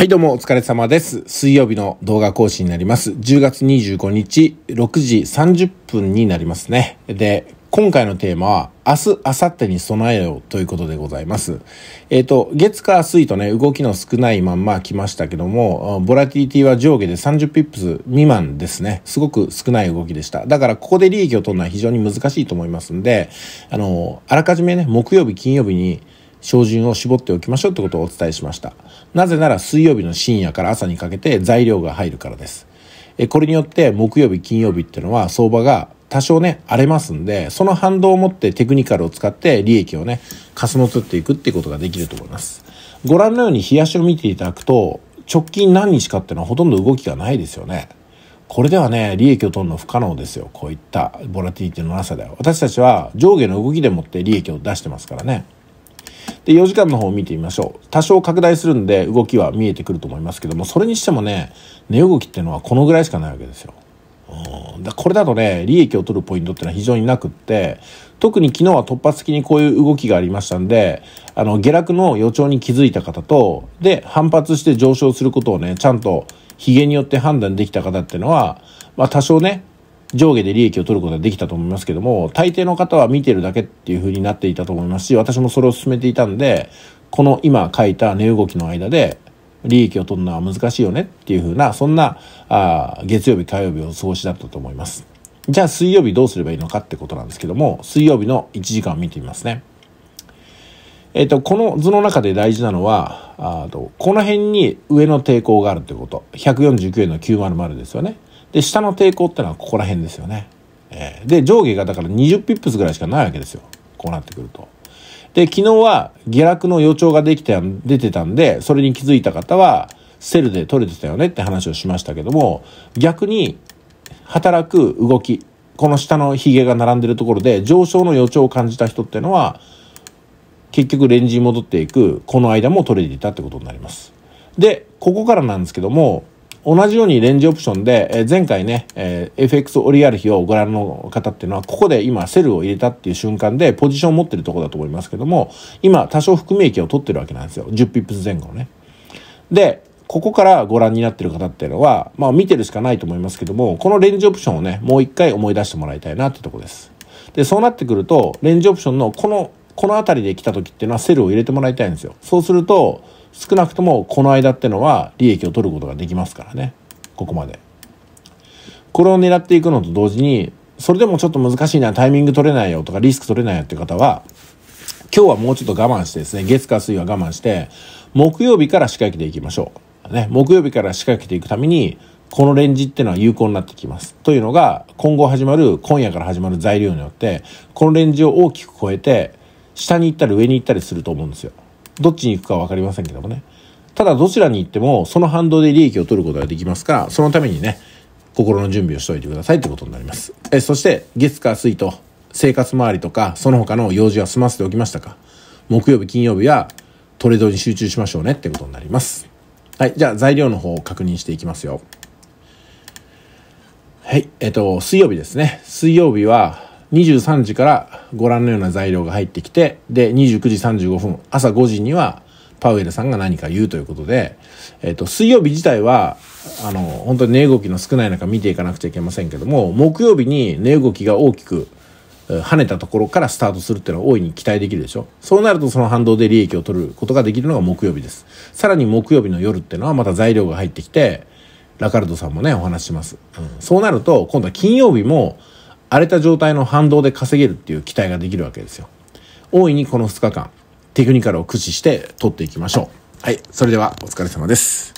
はい、どうもお疲れ様です。水曜日の動画更新になります。10月25日6時30分になりますね。で、今回のテーマは、明日、明後日に備えようということでございます。えっ、ー、と、月火水とね、動きの少ないまんま来ましたけども、ボラティリティは上下で30ピップス未満ですね。すごく少ない動きでした。だからここで利益を取るのは非常に難しいと思いますんで、あの、あらかじめね、木曜日、金曜日に、照準を絞っておきましょうってことをお伝えしました。なぜなら水曜日の深夜から朝にかけて材料が入るからです。これによって木曜日、金曜日っていうのは相場が多少ね、荒れますんで、その反動を持ってテクニカルを使って利益をね、かすもつっていくっていうことができると思います。ご覧のように冷足を見ていただくと、直近何日かっていうのはほとんど動きがないですよね。これではね、利益を取るの不可能ですよ。こういったボラティリティのなさでは。私たちは上下の動きでもって利益を出してますからね。で4時間の方を見てみましょう多少拡大するんで動きは見えてくると思いますけどもそれにしてもね値動きっていうのはこのぐらいしかないわけですよ。うん、だこれだとね利益を取るポイントっていうのは非常になくって特に昨日は突発的にこういう動きがありましたんであの下落の予兆に気づいた方とで反発して上昇することをねちゃんとヒゲによって判断できた方っていうのは、まあ、多少ね上下で利益を取ることができたと思いますけども、大抵の方は見てるだけっていう風になっていたと思いますし、私もそれを進めていたんで、この今書いた値動きの間で、利益を取るのは難しいよねっていう風な、そんな、あ月曜日、火曜日を過ごしだったと思います。じゃあ水曜日どうすればいいのかってことなんですけども、水曜日の1時間を見てみますね。えっ、ー、と、この図の中で大事なのは、あとこの辺に上の抵抗があるってこと。149円の900ですよね。で、下の抵抗ってのはここら辺ですよね。えー、で、上下がだから20ピップスぐらいしかないわけですよ。こうなってくると。で、昨日は下落の予兆ができた、出てたんで、それに気づいた方は、セルで取れてたよねって話をしましたけども、逆に働く動き、この下のヒゲが並んでるところで上昇の予兆を感じた人ってのは、結局レンジに戻っていく、この間も取れていたってことになります。で、ここからなんですけども、同じようにレンジオプションで、え前回ね、え FX オリアル比をご覧の方っていうのは、ここで今セルを入れたっていう瞬間でポジションを持ってるとこだと思いますけども、今多少含み益を取ってるわけなんですよ。10ピップス前後ね。で、ここからご覧になってる方っていうのは、まあ見てるしかないと思いますけども、このレンジオプションをね、もう一回思い出してもらいたいなってとこです。で、そうなってくると、レンジオプションのこの、この辺りで来た時っていうのはセルを入れてもらいたいんですよ。そうすると、少なくともこの間ってのは利益を取ることができますからね。ここまで。これを狙っていくのと同時に、それでもちょっと難しいな、タイミング取れないよとかリスク取れないよって方は、今日はもうちょっと我慢してですね、月火水は我慢して、木曜日から仕掛けていきましょう。ね、木曜日から仕掛けていくために、このレンジっていうのは有効になってきます。というのが、今後始まる、今夜から始まる材料によって、このレンジを大きく超えて、下に行ったり上に行ったりすると思うんですよ。どっちに行くかは分かりませんけどもね。ただどちらに行っても、その反動で利益を取ることができますから、そのためにね、心の準備をしておいてくださいってことになります。え、そして、月火水と、生活周りとか、その他の用事は済ませておきましたか木曜日、金曜日は、トレードに集中しましょうねってことになります。はい、じゃあ材料の方を確認していきますよ。はい、えっと、水曜日ですね。水曜日は、23時からご覧のような材料が入ってきて、で、29時35分、朝5時にはパウエルさんが何か言うということで、えっ、ー、と、水曜日自体は、あの、本当に値動きの少ない中見ていかなくちゃいけませんけども、木曜日に値動きが大きく跳ねたところからスタートするっていうのは大いに期待できるでしょ。そうなるとその反動で利益を取ることができるのが木曜日です。さらに木曜日の夜っていうのはまた材料が入ってきて、ラカルドさんもね、お話します。うん、そうなると、今度は金曜日も荒れた状態の反動で稼げるっていう期待ができるわけですよ。大いにこの2日間、テクニカルを駆使して取っていきましょう。はい、それではお疲れ様です。